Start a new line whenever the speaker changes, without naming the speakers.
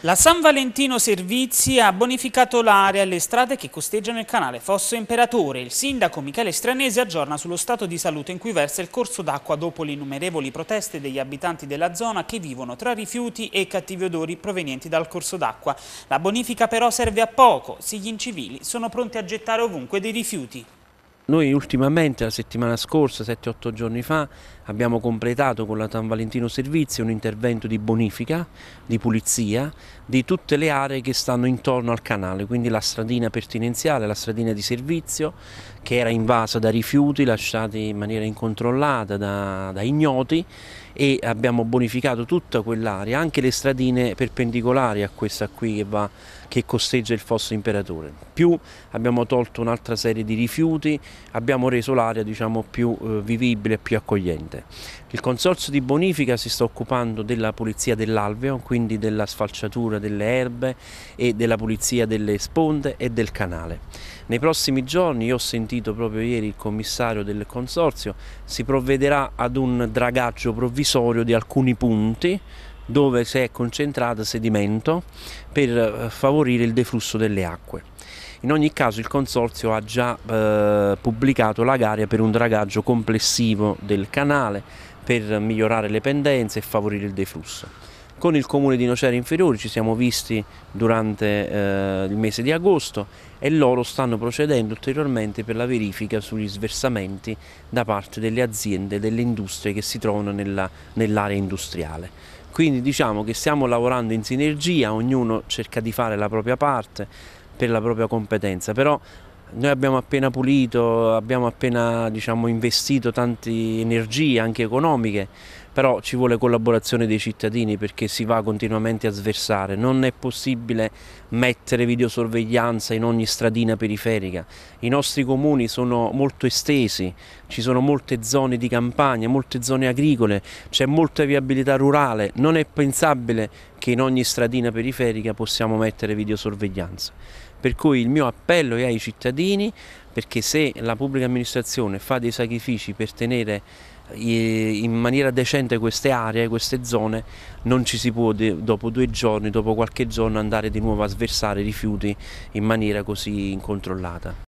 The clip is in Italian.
La San Valentino Servizi ha bonificato l'area e le strade che costeggiano il canale Fosso Imperatore. Il sindaco Michele Stranese aggiorna sullo stato di salute in cui versa il corso d'acqua dopo le innumerevoli proteste degli abitanti della zona che vivono tra rifiuti e cattivi odori provenienti dal corso d'acqua. La bonifica però serve a poco, se gli incivili sono pronti a gettare ovunque dei rifiuti.
Noi ultimamente, la settimana scorsa, 7-8 giorni fa, abbiamo completato con la San Valentino Servizi un intervento di bonifica, di pulizia di tutte le aree che stanno intorno al canale, quindi la stradina pertinenziale, la stradina di servizio che era invasa da rifiuti lasciati in maniera incontrollata da, da ignoti e abbiamo bonificato tutta quell'area, anche le stradine perpendicolari a questa qui che, va, che costeggia il fosso imperatore. Più abbiamo tolto un'altra serie di rifiuti abbiamo reso l'area diciamo, più eh, vivibile e più accogliente. Il Consorzio di Bonifica si sta occupando della pulizia dell'alveo, quindi della sfalciatura delle erbe e della pulizia delle sponde e del canale. Nei prossimi giorni, io ho sentito proprio ieri il commissario del Consorzio, si provvederà ad un dragaggio provvisorio di alcuni punti dove si è concentrato sedimento per eh, favorire il deflusso delle acque. In ogni caso il Consorzio ha già eh, pubblicato la gara per un dragaggio complessivo del canale per migliorare le pendenze e favorire il deflusso. Con il comune di Nocera Inferiori ci siamo visti durante eh, il mese di agosto e loro stanno procedendo ulteriormente per la verifica sugli sversamenti da parte delle aziende, e delle industrie che si trovano nell'area industriale. Quindi diciamo che stiamo lavorando in sinergia, ognuno cerca di fare la propria parte, per la propria competenza, però noi abbiamo appena pulito, abbiamo appena diciamo, investito tante energie anche economiche però ci vuole collaborazione dei cittadini perché si va continuamente a sversare, non è possibile mettere videosorveglianza in ogni stradina periferica, i nostri comuni sono molto estesi, ci sono molte zone di campagna, molte zone agricole, c'è molta viabilità rurale, non è pensabile che in ogni stradina periferica possiamo mettere videosorveglianza. Per cui il mio appello è ai cittadini perché se la pubblica amministrazione fa dei sacrifici per tenere in maniera decente queste aree, queste zone, non ci si può dopo due giorni, dopo qualche giorno andare di nuovo a sversare rifiuti in maniera così
incontrollata.